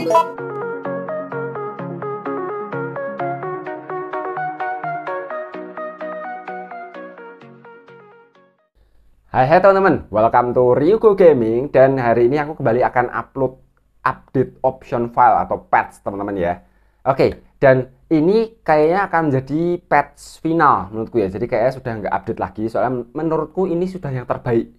Hai hai teman-teman, welcome to Ryugo Gaming dan hari ini aku kembali akan upload update option file atau patch teman-teman ya. Oke, dan ini kayaknya akan menjadi patch final menurutku ya. Jadi kayaknya sudah nggak update lagi soalnya menurutku ini sudah yang terbaik.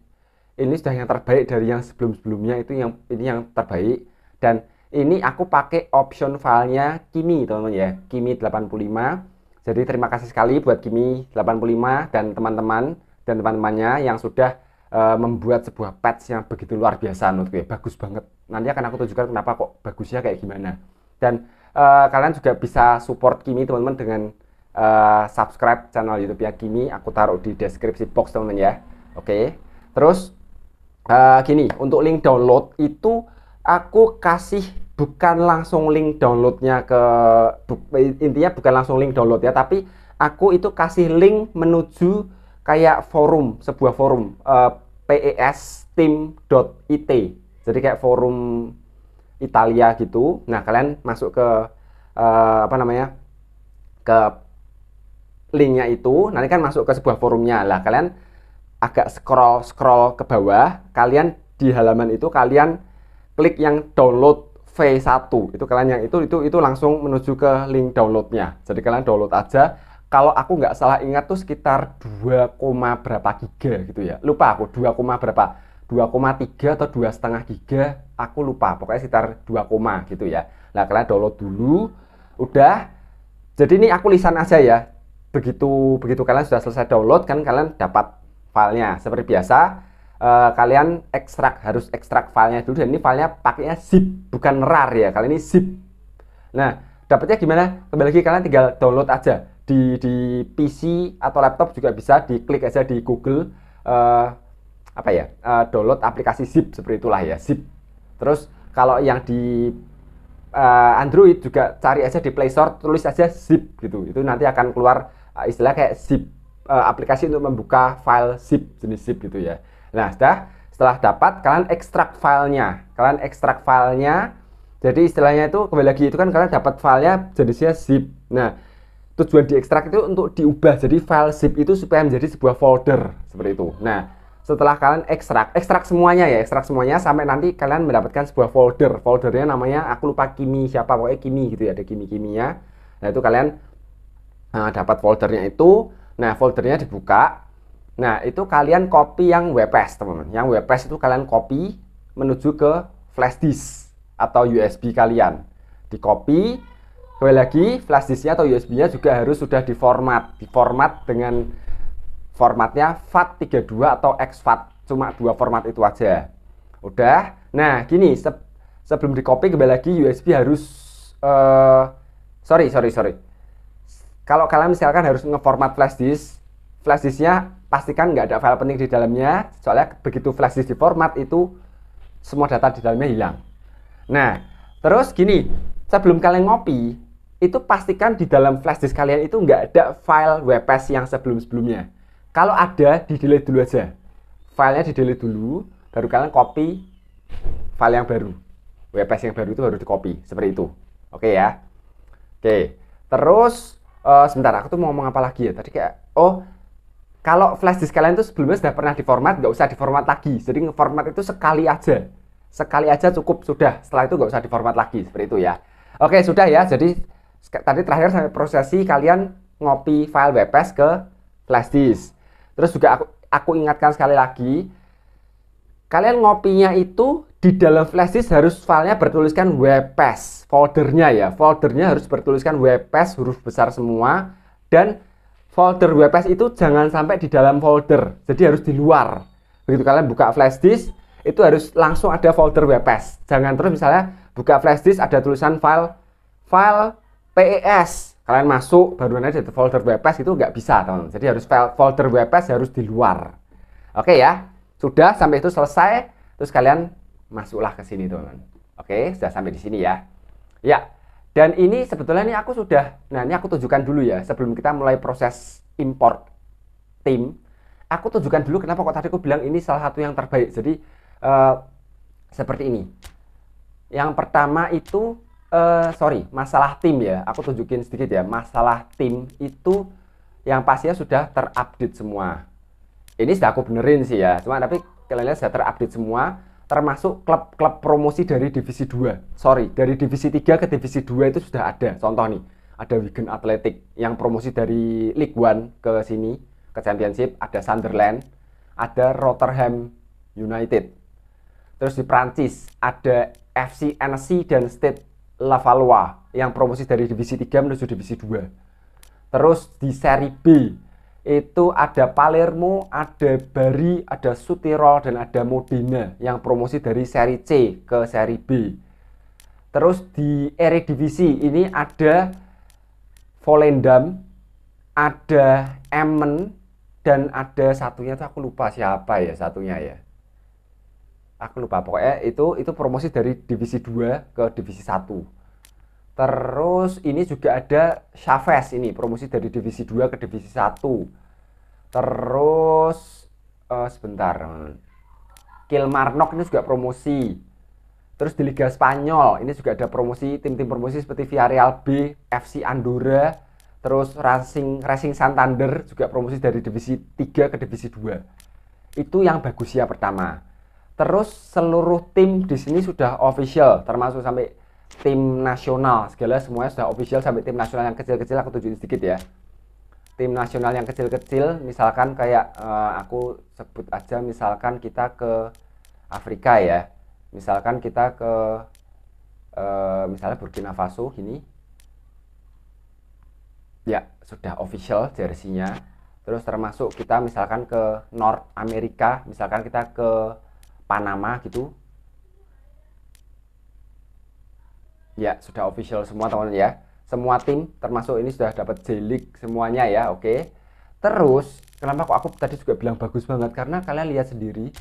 Ini sudah yang terbaik dari yang sebelum-sebelumnya itu yang ini yang terbaik dan ini aku pakai option filenya Kimi teman-teman ya, Kimi 85. Jadi terima kasih sekali buat Kimi 85 dan teman-teman dan teman-temannya yang sudah uh, membuat sebuah patch yang begitu luar biasa menurut ya bagus banget. Nanti akan aku tunjukkan kenapa kok bagusnya kayak gimana. Dan uh, kalian juga bisa support Kimi teman-teman dengan uh, subscribe channel YouTube ya Kimi. Aku taruh di deskripsi box teman-teman ya. Oke. Okay. Terus uh, gini, untuk link download itu aku kasih bukan langsung link downloadnya ke bu, intinya bukan langsung link download ya tapi aku itu kasih link menuju kayak forum sebuah forum uh, eh, pesteam.it jadi kayak forum Italia gitu nah kalian masuk ke uh, apa namanya ke linknya itu nanti kan masuk ke sebuah forumnya lah kalian agak scroll scroll ke bawah kalian di halaman itu kalian klik yang download V1 itu kalian yang itu itu itu langsung menuju ke link downloadnya jadi kalian download aja kalau aku nggak salah ingat tuh sekitar 2, berapa giga gitu ya lupa aku 2, berapa 2,3 atau dua setengah giga aku lupa pokoknya sekitar 2, gitu ya nah kalian download dulu udah jadi ini aku lisan aja ya begitu begitu kalian sudah selesai download kan kalian dapat filenya seperti biasa uh, kalian ekstrak harus ekstrak filenya dulu dan ini filenya pakainya zip bukan rar ya kali ini zip nah dapatnya gimana kembali lagi kalian tinggal download aja di di PC atau laptop juga bisa diklik aja di Google uh, apa ya uh, download aplikasi zip seperti itulah ya zip terus kalau yang di uh, Android juga cari aja di Play Store tulis aja zip gitu itu nanti akan keluar uh, istilah kayak zip uh, aplikasi untuk membuka file zip jenis zip gitu ya Nah, sudah setelah dapat kalian ekstrak filenya. Kalian ekstrak filenya. Jadi istilahnya itu kembali lagi itu kan kalian dapat filenya jenisnya zip. Nah, tujuan diekstrak itu untuk diubah jadi file zip itu supaya menjadi sebuah folder seperti itu. Nah, setelah kalian ekstrak, ekstrak semuanya ya, ekstrak semuanya sampai nanti kalian mendapatkan sebuah folder. Foldernya namanya aku lupa Kimi siapa pokoknya Kimi gitu ya, ada Kimi Kiminya. Nah, itu kalian nah, dapat foldernya itu. Nah, foldernya dibuka. Nah, itu kalian copy yang WPS, teman-teman. Yang WPS itu kalian copy menuju ke flash disk atau USB kalian. Di copy, kembali lagi flash disknya atau USB-nya juga harus sudah diformat. Diformat dengan formatnya FAT32 atau XFAT. Cuma dua format itu aja. Udah. Nah, gini, se sebelum di copy kembali lagi USB harus uh, sorry, sorry, sorry. Kalau kalian misalkan harus ngeformat flash disk flash disknya pastikan nggak ada file penting di dalamnya soalnya begitu flash disk di format itu semua data di dalamnya hilang nah terus gini sebelum kalian ngopi itu pastikan di dalam flash disk kalian itu nggak ada file WPS yang sebelum-sebelumnya kalau ada di delete dulu aja filenya di delete dulu baru kalian copy file yang baru WPS yang baru itu baru di copy seperti itu oke ya oke terus uh, sebentar aku tuh mau ngomong apa lagi ya tadi kayak oh kalau flash disk kalian itu sebelumnya sudah pernah diformat, nggak usah diformat lagi. Jadi format itu sekali aja. Sekali aja cukup, sudah. Setelah itu nggak usah diformat lagi, seperti itu ya. Oke, sudah ya. Jadi tadi terakhir sampai prosesi kalian ngopi file WPS ke flash disk. Terus juga aku, aku ingatkan sekali lagi, kalian ngopinya itu di dalam flash disk harus filenya bertuliskan WPS, foldernya ya. Foldernya harus bertuliskan WPS huruf besar semua dan folder WPS itu jangan sampai di dalam folder, jadi harus di luar. Begitu kalian buka flash disk, itu harus langsung ada folder WPS. Jangan terus misalnya buka flash disk ada tulisan file file PES, kalian masuk baru nanti di folder WPS itu nggak bisa, teman. teman Jadi harus file folder WPS harus di luar. Oke ya, sudah sampai itu selesai, terus kalian masuklah ke sini, teman. Oke, sudah sampai di sini ya. Ya, dan ini sebetulnya ini aku sudah, nah ini aku tunjukkan dulu ya sebelum kita mulai proses import tim. Aku tunjukkan dulu kenapa kok tadi aku bilang ini salah satu yang terbaik. Jadi uh, seperti ini. Yang pertama itu uh, sorry masalah tim ya. Aku tunjukin sedikit ya masalah tim itu yang pastinya sudah terupdate semua. Ini sudah aku benerin sih ya. Cuma tapi kalian lihat sudah terupdate semua termasuk klub-klub promosi dari divisi 2. Sorry, dari divisi 3 ke divisi 2 itu sudah ada. Contoh nih, ada Wigan Athletic yang promosi dari League One ke sini, ke Championship, ada Sunderland, ada Rotherham United. Terus di Prancis ada FC NC dan State Lavallois yang promosi dari divisi 3 menuju divisi 2. Terus di seri B itu ada Palermo, ada Bari, ada Sutirol, dan ada Modena yang promosi dari seri C ke seri B. Terus di Eredivisie ini ada Volendam, ada Emmen, dan ada satunya tuh aku lupa siapa ya satunya ya. Aku lupa pokoknya itu itu promosi dari divisi 2 ke divisi 1. Terus ini juga ada Chavez ini promosi dari divisi 2 ke divisi 1. Terus uh, sebentar. Kilmarnock ini juga promosi. Terus di Liga Spanyol ini juga ada promosi tim-tim promosi seperti Villarreal B, FC Andorra, terus Racing Racing Santander juga promosi dari divisi 3 ke divisi 2. Itu yang bagus ya pertama. Terus seluruh tim di sini sudah official termasuk sampai tim nasional segala semuanya sudah official sampai tim nasional yang kecil-kecil aku tunjukin sedikit ya tim nasional yang kecil-kecil misalkan kayak uh, aku sebut aja misalkan kita ke Afrika ya misalkan kita ke uh, misalnya Burkina Faso gini ya sudah official jersinya terus termasuk kita misalkan ke North Amerika misalkan kita ke Panama gitu Ya, sudah official semua teman-teman ya. Semua tim termasuk ini sudah dapat jelik semuanya ya, oke. Terus, kenapa kok aku tadi juga bilang bagus banget? Karena kalian lihat sendiri,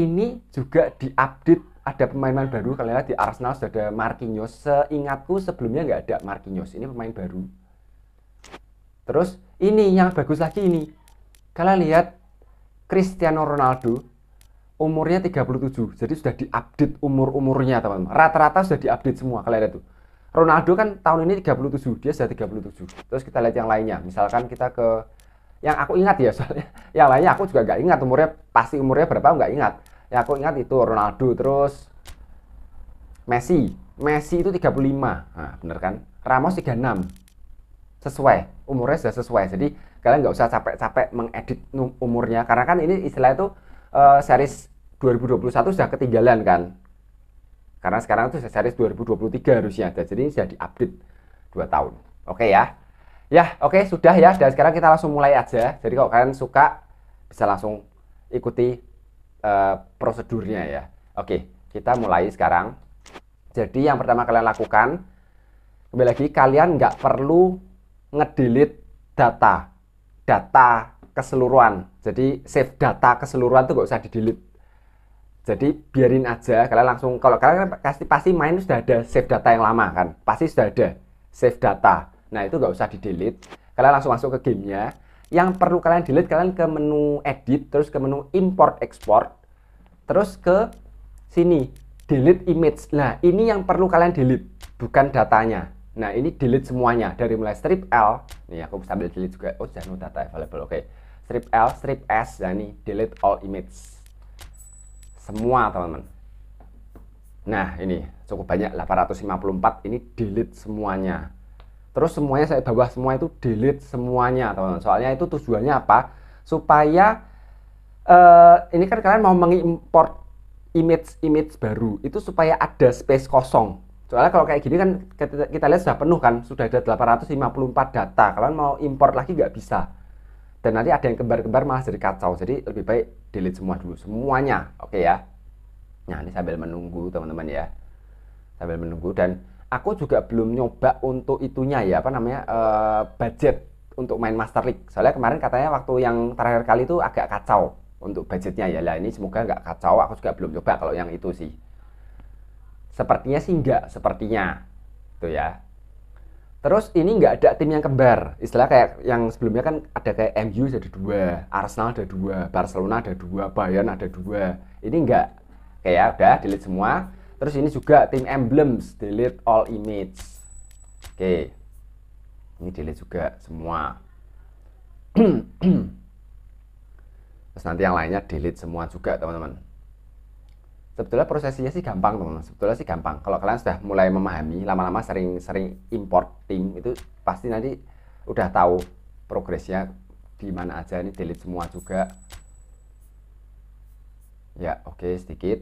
ini juga diupdate ada pemain-pemain baru. Kalian lihat di Arsenal sudah ada Marquinhos. Seingatku sebelumnya nggak ada Marquinhos. Ini pemain baru. Terus, ini yang bagus lagi ini. Kalian lihat Cristiano Ronaldo umurnya 37. Jadi sudah diupdate umur-umurnya, teman-teman. Rata-rata sudah diupdate semua, kalian lihat tuh. Ronaldo kan tahun ini 37, dia sudah 37. Terus kita lihat yang lainnya. Misalkan kita ke yang aku ingat ya soalnya yang lainnya aku juga nggak ingat umurnya pasti umurnya berapa nggak ingat yang aku ingat itu Ronaldo terus Messi Messi itu 35 nah, bener kan Ramos 36 sesuai umurnya sudah sesuai jadi kalian nggak usah capek-capek mengedit umurnya karena kan ini istilah itu uh, series 2021 sudah ketinggalan kan. Karena sekarang itu series 2023 harusnya ada. Jadi ini sudah diupdate 2 tahun. Oke ya. Ya, oke sudah ya. Dan sekarang kita langsung mulai aja. Jadi kalau kalian suka bisa langsung ikuti uh, prosedurnya ya. Oke, kita mulai sekarang. Jadi yang pertama kalian lakukan kembali lagi kalian nggak perlu ngedelete data data keseluruhan jadi save data keseluruhan tuh gak usah di delete. Jadi biarin aja kalian langsung kalau kalian kan pasti pasti main sudah ada save data yang lama kan, pasti sudah ada save data. Nah itu gak usah di delete. Kalian langsung masuk ke gamenya. Yang perlu kalian delete kalian ke menu edit, terus ke menu import export, terus ke sini delete image. Nah ini yang perlu kalian delete, bukan datanya. Nah ini delete semuanya dari mulai strip L. Nih aku sambil delete juga. Oh jangan data available. Oke. Okay strip L, strip S, dan ini delete all image. Semua teman-teman. Nah ini cukup banyak 854 ini delete semuanya. Terus semuanya saya bawah semua itu delete semuanya teman-teman. Soalnya itu tujuannya apa? Supaya uh, ini kan kalian mau mengimpor image-image baru itu supaya ada space kosong. Soalnya kalau kayak gini kan kita, kita lihat sudah penuh kan, sudah ada 854 data. Kalian mau import lagi nggak bisa dan nanti ada yang kembar-kembar malah jadi kacau jadi lebih baik delete semua dulu semuanya oke okay ya nah ini sambil menunggu teman-teman ya sambil menunggu dan aku juga belum nyoba untuk itunya ya apa namanya uh, budget untuk main Master League soalnya kemarin katanya waktu yang terakhir kali itu agak kacau untuk budgetnya ya lah ini semoga nggak kacau aku juga belum coba kalau yang itu sih sepertinya sih nggak sepertinya tuh gitu ya Terus ini nggak ada tim yang kembar. Istilah kayak yang sebelumnya kan ada kayak MU ada dua, hmm. Arsenal ada dua, Barcelona ada dua, Bayern ada dua. Ini nggak kayak ya, udah delete semua. Terus ini juga tim emblems delete all image. Oke, ini delete juga semua. Terus nanti yang lainnya delete semua juga teman-teman sebetulnya prosesnya sih gampang teman teman sebetulnya sih gampang kalau kalian sudah mulai memahami lama-lama sering-sering import tim itu pasti nanti udah tahu progresnya di mana aja ini delete semua juga ya oke okay, sedikit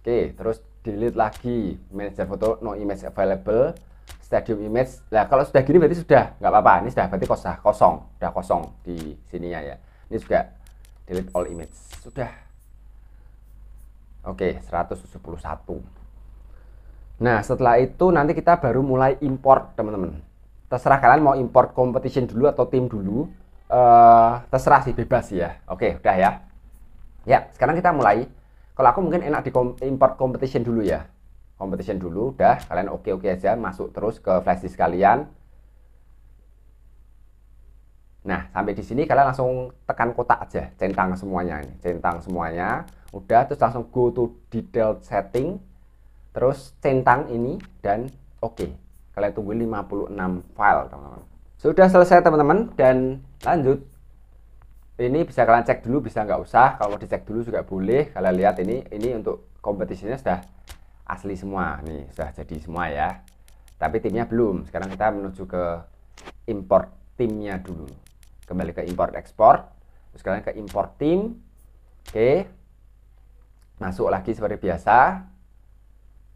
oke okay, terus delete lagi manager foto no image available stadium image lah kalau sudah gini berarti sudah nggak apa-apa ini sudah berarti kosong kosong sudah kosong di sininya ya ini juga delete all image sudah Oke, 171. Nah, setelah itu nanti kita baru mulai import, teman-teman. Terserah kalian mau import competition dulu atau tim dulu. Uh, terserah sih, bebas ya. Oke, udah ya. Ya, sekarang kita mulai. Kalau aku mungkin enak di import competition dulu ya. Competition dulu, udah. Kalian oke-oke aja, masuk terus ke flash disk kalian. Nah, sampai di sini kalian langsung tekan kotak aja, centang semuanya ini, centang semuanya. Udah terus langsung go to detail setting, terus centang ini dan oke. Okay. Kalian tunggu 56 file, teman-teman. Sudah selesai, teman-teman, dan lanjut. Ini bisa kalian cek dulu, bisa nggak usah. Kalau mau dicek dulu juga boleh. Kalian lihat ini, ini untuk kompetisinya sudah asli semua. Nih, sudah jadi semua ya. Tapi timnya belum. Sekarang kita menuju ke import timnya dulu kembali ke import ekspor terus kalian ke importing oke masuk lagi seperti biasa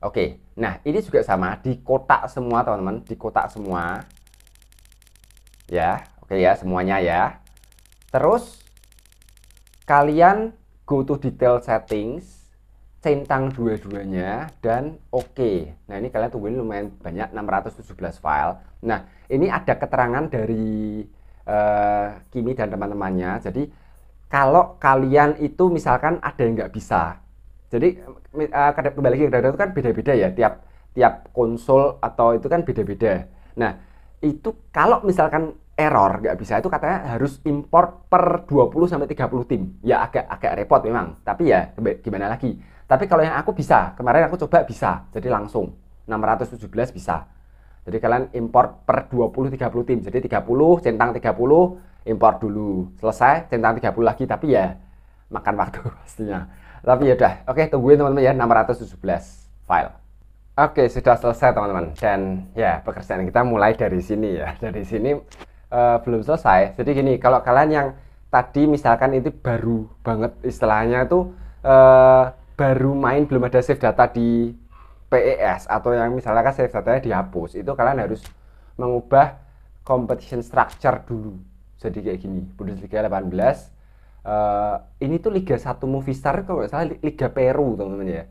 oke nah ini juga sama di kotak semua teman-teman di kotak semua ya oke ya semuanya ya terus kalian go to detail settings centang dua-duanya dan oke okay. nah ini kalian tungguin lumayan banyak 617 file nah ini ada keterangan dari uh, Kimi dan teman-temannya. Jadi kalau kalian itu misalkan ada yang nggak bisa, jadi uh, kembali lagi kadang itu kan beda-beda ya tiap tiap konsol atau itu kan beda-beda. Nah itu kalau misalkan error nggak bisa itu katanya harus import per 20 sampai 30 tim. Ya agak agak repot memang, tapi ya gimana lagi. Tapi kalau yang aku bisa, kemarin aku coba bisa, jadi langsung 617 bisa. Jadi kalian import per 20 30 tim. Jadi 30 centang 30 import dulu. Selesai centang 30 lagi tapi ya makan waktu pastinya. Tapi ya udah. Oke, tungguin teman-teman ya 617 file. Oke, sudah selesai teman-teman. Dan ya, pekerjaan kita mulai dari sini ya. Dari sini uh, belum selesai. Jadi gini, kalau kalian yang tadi misalkan itu baru banget istilahnya itu uh, baru main belum ada save data di PES atau yang misalnya kan save datanya dihapus itu kalian harus mengubah competition structure dulu jadi kayak gini Bundesliga 18 uh, eh, ini tuh Liga 1 Movistar kalau nggak salah Liga Peru teman-teman ya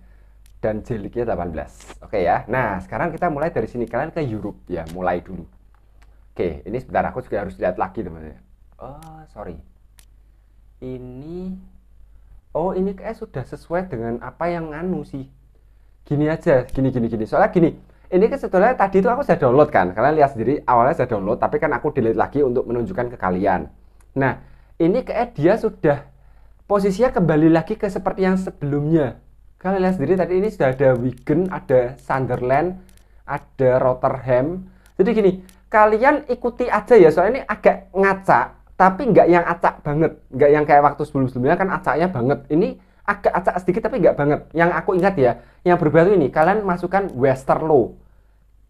dan J league 18 oke okay, ya nah sekarang kita mulai dari sini kalian ke Europe ya mulai dulu oke okay, ini sebentar aku juga harus lihat lagi teman-teman ya. oh sorry ini oh ini kayak sudah sesuai dengan apa yang nganu sih gini aja gini gini gini soalnya gini ini kan sebetulnya tadi itu aku sudah download kan kalian lihat sendiri awalnya sudah download tapi kan aku delete lagi untuk menunjukkan ke kalian nah ini kayak dia sudah posisinya kembali lagi ke seperti yang sebelumnya kalian lihat sendiri tadi ini sudah ada Wigan ada Sunderland ada Rotterdam jadi gini kalian ikuti aja ya soalnya ini agak ngacak tapi nggak yang acak banget nggak yang kayak waktu sebelum-sebelumnya kan acaknya banget ini agak acak sedikit tapi nggak banget. Yang aku ingat ya, yang berbaru ini kalian masukkan Westerlo.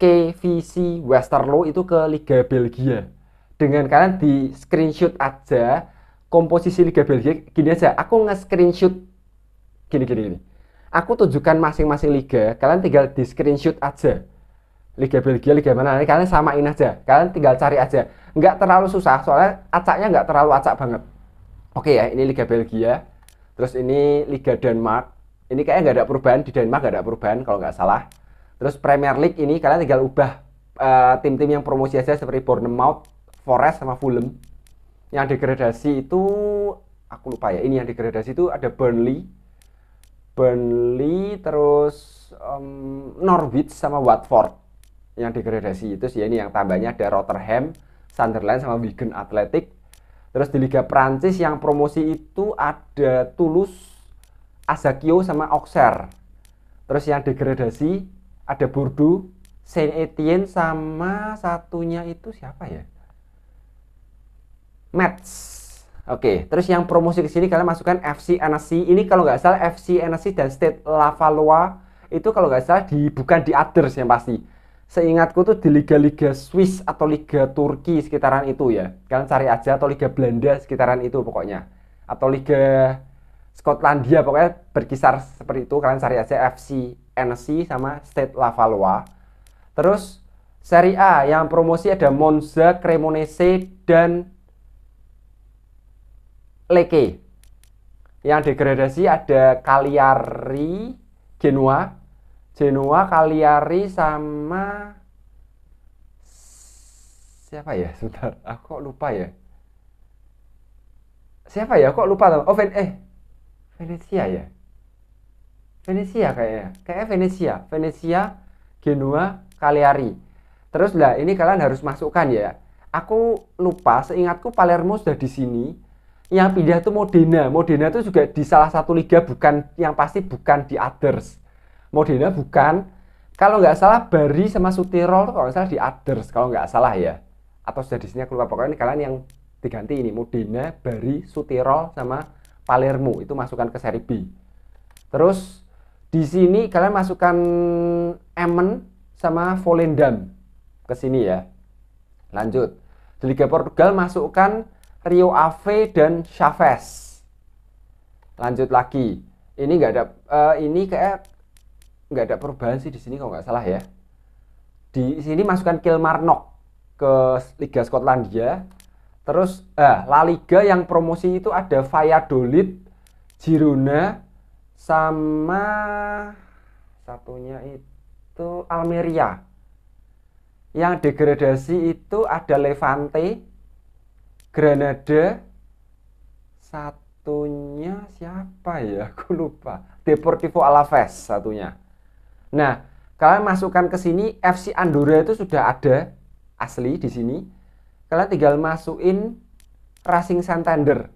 KVC Westerlo itu ke Liga Belgia. Dengan kalian di screenshot aja komposisi Liga Belgia gini aja. Aku nge-screenshot gini gini gini. Aku tunjukkan masing-masing liga, kalian tinggal di screenshot aja. Liga Belgia, Liga mana, nanti kalian samain aja. Kalian tinggal cari aja. Nggak terlalu susah, soalnya acaknya nggak terlalu acak banget. Oke ya, ini Liga Belgia. Terus ini Liga Denmark. Ini kayaknya nggak ada perubahan di Denmark nggak ada perubahan kalau nggak salah. Terus Premier League ini kalian tinggal ubah eh, tim-tim uh, yang promosi aja seperti Bournemouth, Forest sama Fulham. Yang degradasi itu aku lupa ya. Ini yang degradasi itu ada Burnley, Burnley terus um, Norwich sama Watford yang degradasi itu sih ini yang tambahnya ada Rotherham, Sunderland sama Wigan Athletic Terus di Liga Prancis yang promosi itu ada Toulouse, Azakio sama Auxerre. Terus yang degradasi ada Bordeaux, Saint Etienne sama satunya itu siapa ya? Metz. Oke, terus yang promosi ke sini kalian masukkan FC Annecy. Ini kalau nggak salah FC Annecy dan State Lavallois itu kalau nggak salah di bukan di others yang pasti seingatku tuh di liga-liga Swiss atau liga Turki sekitaran itu ya. Kalian cari aja atau liga Belanda sekitaran itu pokoknya. Atau liga Skotlandia pokoknya berkisar seperti itu. Kalian cari aja FC NC sama State Lavalois Terus Serie A yang promosi ada Monza, Cremonese dan Leke. Yang degradasi ada Cagliari, Genoa, Genoa, Kaliari sama siapa ya? Sebentar, aku kok lupa ya. Siapa ya? Kok lupa? Oh, Ven eh Venesia ya. Venesia kayaknya. Kayaknya Venesia, Venesia, Genoa, Kaliari. Terus lah ini kalian harus masukkan ya. Aku lupa, seingatku Palermo sudah di sini. Yang pindah tuh Modena. Modena itu juga di salah satu liga bukan yang pasti bukan di others modelnya bukan kalau nggak salah Bari sama Sutirol kalau nggak salah di others kalau nggak salah ya atau sudah di sini aku lupa pokoknya ini kalian yang diganti ini Modena, Bari, Sutirol sama Palermo itu masukkan ke seri B. Terus di sini kalian masukkan emen sama Volendam ke sini ya. Lanjut. Di Liga Portugal masukkan Rio Ave dan Chaves. Lanjut lagi. Ini enggak ada uh, ini kayak nggak ada perubahan sih di sini kalau nggak salah ya. Di sini masukkan Kilmarnock ke Liga Skotlandia. Terus eh, La Liga yang promosi itu ada Valladolid, Girona, sama satunya itu Almeria. Yang degradasi itu ada Levante, Granada, satunya siapa ya? Aku lupa. Deportivo Alaves satunya. Nah, kalian masukkan ke sini FC Andorra itu sudah ada asli di sini. Kalian tinggal masukin Racing Santander.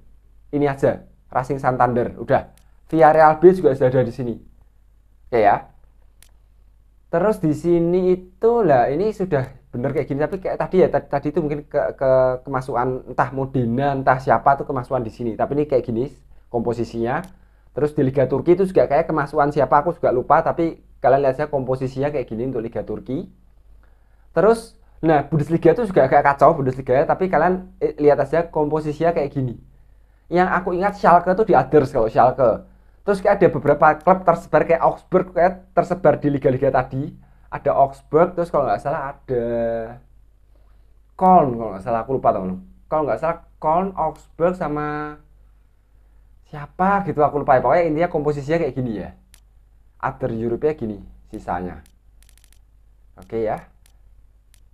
Ini aja, Racing Santander. Udah. Villarreal B juga sudah ada di sini. Oke ya, ya. Terus di sini itu lah ini sudah bener kayak gini tapi kayak tadi ya tadi, tadi itu mungkin ke, ke kemasukan entah Modena entah siapa tuh kemasukan di sini tapi ini kayak gini komposisinya terus di Liga Turki itu juga kayak kemasukan siapa aku juga lupa tapi Kalian lihat saya komposisinya kayak gini untuk Liga Turki. Terus, nah Bundesliga itu juga agak kacau Bundesliga, ya, tapi kalian eh, lihat aja komposisinya kayak gini. Yang aku ingat Schalke itu di others kalau Schalke. Terus kayak ada beberapa klub tersebar kayak Augsburg kayak tersebar di liga-liga tadi. Ada Augsburg, terus kalau nggak salah ada Köln kalau nggak salah aku lupa teman. Kalau nggak salah Köln, Augsburg sama siapa gitu aku lupa. Pokoknya intinya komposisinya kayak gini ya other europe ya gini sisanya. Oke okay, ya.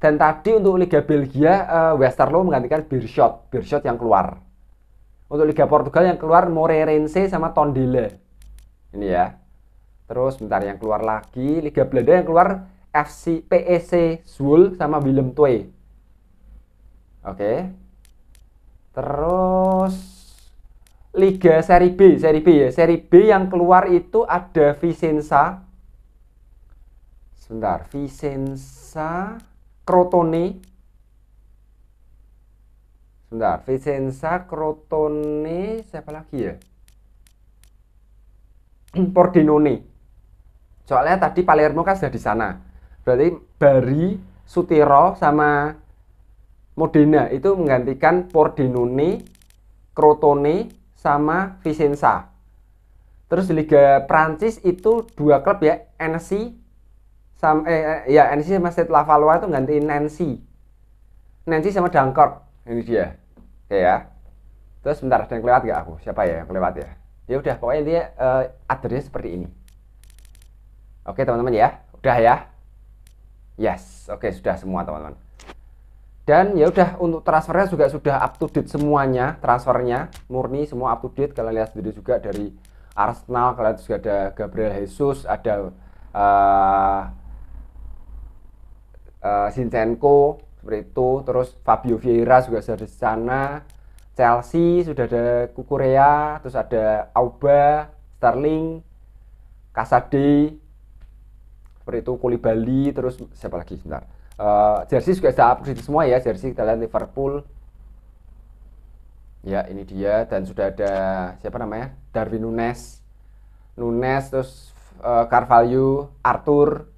Dan tadi untuk Liga Belgia, uh, Westerlo menggantikan Birshot, Birshot yang keluar. Untuk Liga Portugal yang keluar Moreirense sama Tondela. Ini ya. Terus bentar yang keluar lagi Liga Belanda yang keluar FC PEC Zwolle sama Willem Twee. Oke. Okay. Terus Liga Seri B, Seri B ya. Seri B yang keluar itu ada Vicenza. Sebentar, Vicenza, Crotone. Sebentar, Vicenza, Crotone, siapa lagi ya? Pordenone. Soalnya tadi Palermo kan sudah di sana. Berarti Bari, Sutiro sama Modena itu menggantikan Pordenone, Crotone, sama Vicenza. Terus di Liga Prancis itu dua klub ya, NC sama eh, eh, ya NC sama Stade Lavalois itu gantiin Nancy. Nancy sama Dunkirk. Ini dia. Oke ya. Terus sebentar ada yang kelewat gak aku? Siapa ya yang kelewat ya? Ya udah pokoknya dia uh, seperti ini. Oke, teman-teman ya. Udah ya. Yes, oke sudah semua teman-teman dan ya udah untuk transfernya juga sudah up to date semuanya transfernya murni semua up to date kalian lihat sendiri juga dari Arsenal kalian juga ada Gabriel Jesus ada uh, eh, uh, eh, Sinchenko seperti itu terus Fabio Vieira juga sudah di sana Chelsea sudah ada Kukurea terus ada Auba Sterling Kasade seperti itu Kuli Bali terus siapa lagi sebentar Uh, jersey juga sudah upgrade semua ya, jersey kita lihat Liverpool. Ya, ini dia dan sudah ada siapa namanya? Darwin Nunes. Nunes terus uh, Carvalho, Arthur,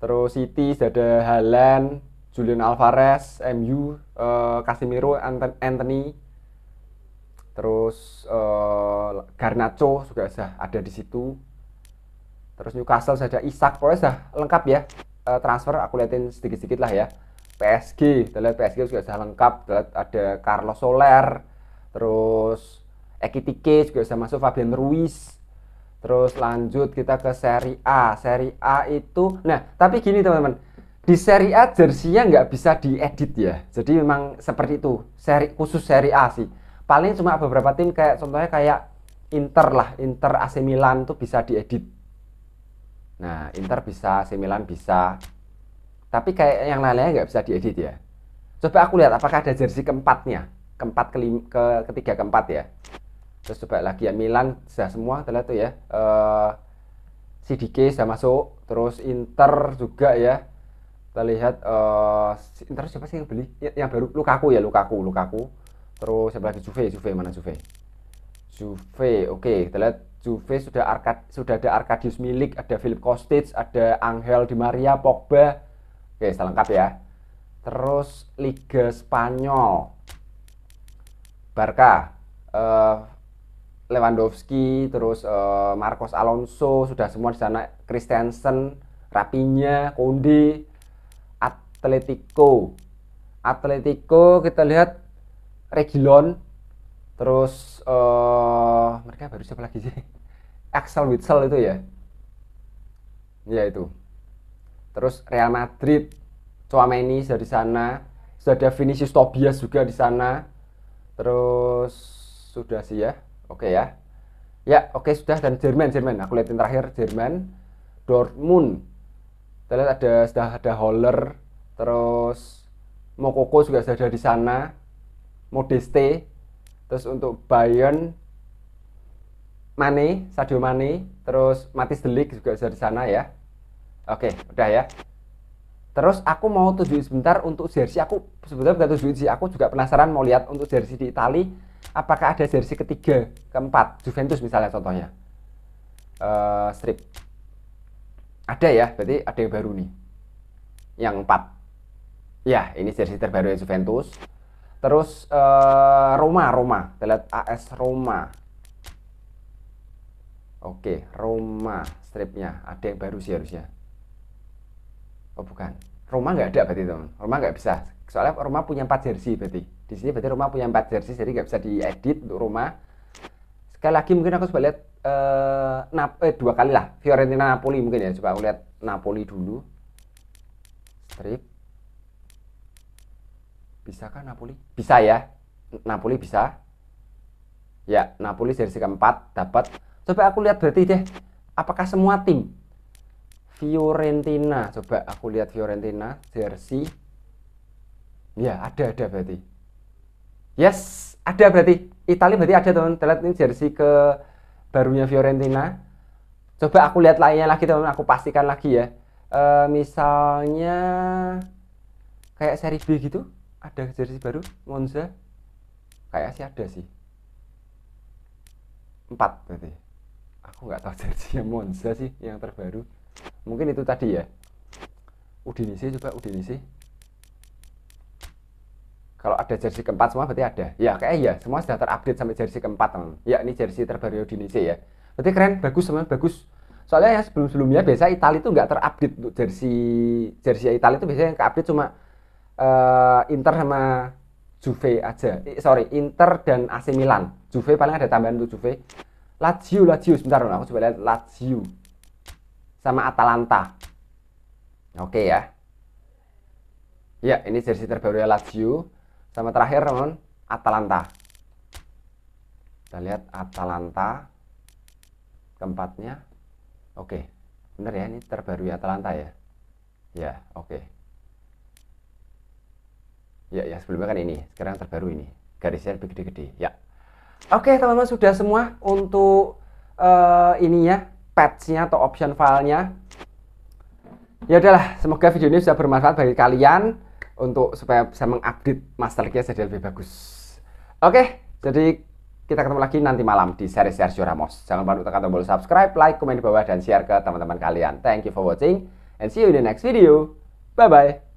terus City sudah ada Haaland Julian Alvarez, MU, uh, eh, Casemiro, Anthony, terus uh, Garnacho juga sudah ada di situ. Terus Newcastle sudah ada Isak, pokoknya sudah lengkap ya uh, transfer aku liatin sedikit-sedikit lah ya. PSG, terlihat PSG juga sudah lengkap, terlihat ada Carlos Soler, terus Ekitike juga sudah masuk Fabian Ruiz. Terus lanjut kita ke Serie A. Serie A itu nah, tapi gini teman-teman. Di Serie A jersinya nggak bisa diedit ya. Jadi memang seperti itu. Seri khusus Serie A sih. Paling cuma beberapa tim kayak contohnya kayak Inter lah, Inter AC Milan tuh bisa diedit Nah, Inter bisa, AC Milan bisa. Tapi kayak yang lainnya nggak bisa diedit ya. Coba aku lihat apakah ada jersey keempatnya, keempat ke, ke ketiga keempat ya. Terus coba lagi ya Milan sudah semua terlihat tuh ya. Uh, eh, CDK sudah masuk, terus Inter juga ya. Terlihat uh, eh, Inter siapa sih yang beli? Ya, yang baru Lukaku ya, Lukaku, Lukaku. Terus siapa lagi Juve, Juve mana Juve? Juve, oke, okay, kita Juve sudah Arkad, sudah ada Arkadius Milik, ada Philip Kostic, ada Angel Di Maria, Pogba. Oke, sudah lengkap ya. Terus Liga Spanyol. Barca uh, Lewandowski, terus uh, Marcos Alonso sudah semua di sana, Christensen, Rapinya, Kondi, Atletico. Atletico kita lihat Regilon terus uh, mereka baru siapa lagi sih Axel Witsel itu ya ya itu terus Real Madrid Chouameni di sana sudah ada Vinicius Tobias juga di sana terus sudah sih ya oke okay ya ya oke okay, sudah dan Jerman Jerman aku liatin terakhir Jerman Dortmund kita lihat ada sudah ada Holler terus Mokoko juga sudah ada di sana Modeste terus untuk Bayern Mane Sadio Mane terus Matis Delik juga dari sana ya oke udah ya terus aku mau tujuin sebentar untuk jersey aku sebenarnya bukan tujuin sih aku juga penasaran mau lihat untuk jersey di Itali apakah ada jersey ketiga keempat Juventus misalnya contohnya uh, strip ada ya berarti ada yang baru nih yang empat ya ini jersey terbaru Juventus Terus uh, Roma, Roma. Kita lihat AS Roma. Oke, Roma stripnya. Ada yang baru sih harusnya. Oh bukan. Roma nggak ada berarti teman. Roma nggak bisa. Soalnya Roma punya 4 jersey berarti. Di sini berarti Roma punya 4 jersey jadi nggak bisa diedit untuk Roma. Sekali lagi mungkin aku coba lihat eh, Nap eh dua kali lah. Fiorentina Napoli mungkin ya. Coba aku lihat Napoli dulu. Strip bisa kan Napoli? Bisa ya. Napoli bisa. Ya, Napoli jersey keempat dapat. Coba aku lihat berarti deh, apakah semua tim Fiorentina, coba aku lihat Fiorentina jersey. Ya, ada ada berarti. Yes, ada berarti. itali berarti ada teman. Lihat ini jersey ke barunya Fiorentina. Coba aku lihat lainnya lagi teman, aku pastikan lagi ya. E, misalnya kayak seri B gitu ada jersey baru Monza kayak sih ada sih empat berarti aku nggak tahu jersey yang Monza sih yang terbaru mungkin itu tadi ya Udinese coba Udinese kalau ada jersey keempat semua berarti ada ya kayak ya semua sudah terupdate sampai jersey keempat teman ya ini jersey terbaru Udinese ya berarti keren bagus teman bagus soalnya ya sebelum sebelumnya biasa Italia itu nggak terupdate untuk jersey jersey Italia itu biasanya yang keupdate cuma uh, Inter sama Juve aja. sorry, Inter dan AC Milan. Juve paling ada tambahan untuk Juve. Lazio, Lazio sebentar dong, aku coba lihat Lazio sama Atalanta. Oke okay, ya. Ya, ini jersey terbaru ya Lazio sama terakhir teman Atalanta. Kita lihat Atalanta keempatnya. Oke. Okay. Bener ya ini terbaru ya Atalanta ya. Ya, oke. Okay ya ya sebelumnya kan ini sekarang terbaru ini garisnya lebih gede-gede ya oke okay, teman-teman sudah semua untuk uh, eh, ya, patchnya atau option filenya ya udahlah semoga video ini bisa bermanfaat bagi kalian untuk supaya bisa mengupdate master key jadi lebih bagus oke okay, jadi kita ketemu lagi nanti malam di seri seri Ramos. Jangan lupa untuk tekan tombol subscribe, like, komen di bawah, dan share ke teman-teman kalian. Thank you for watching, and see you in the next video. Bye-bye.